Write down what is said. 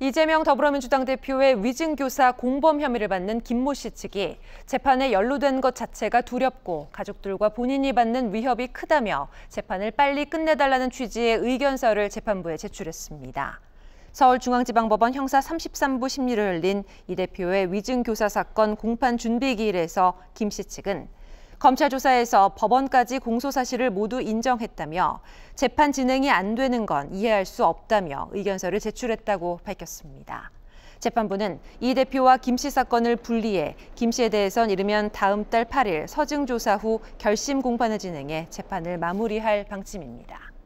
이재명 더불어민주당 대표의 위증교사 공범 혐의를 받는 김 모 씨 측이 재판에 연루된 것 자체가 두렵고 가족들과 본인이 받는 위협이 크다며 재판을 빨리 끝내달라는 취지의 의견서를 재판부에 제출했습니다. 서울중앙지방법원 형사 33부 심리를 열린 이 대표의 위증교사 사건 공판 준비기일에서 김 씨 측은 검찰 조사에서 법원까지 공소 사실을 모두 인정했다며 재판 진행이 안 되는 건 이해할 수 없다며 의견서를 제출했다고 밝혔습니다. 재판부는 이 대표와 김 씨 사건을 분리해 김 씨에 대해선 이르면 다음 달 8일 서증 조사 후 결심 공판을 진행해 재판을 마무리할 방침입니다.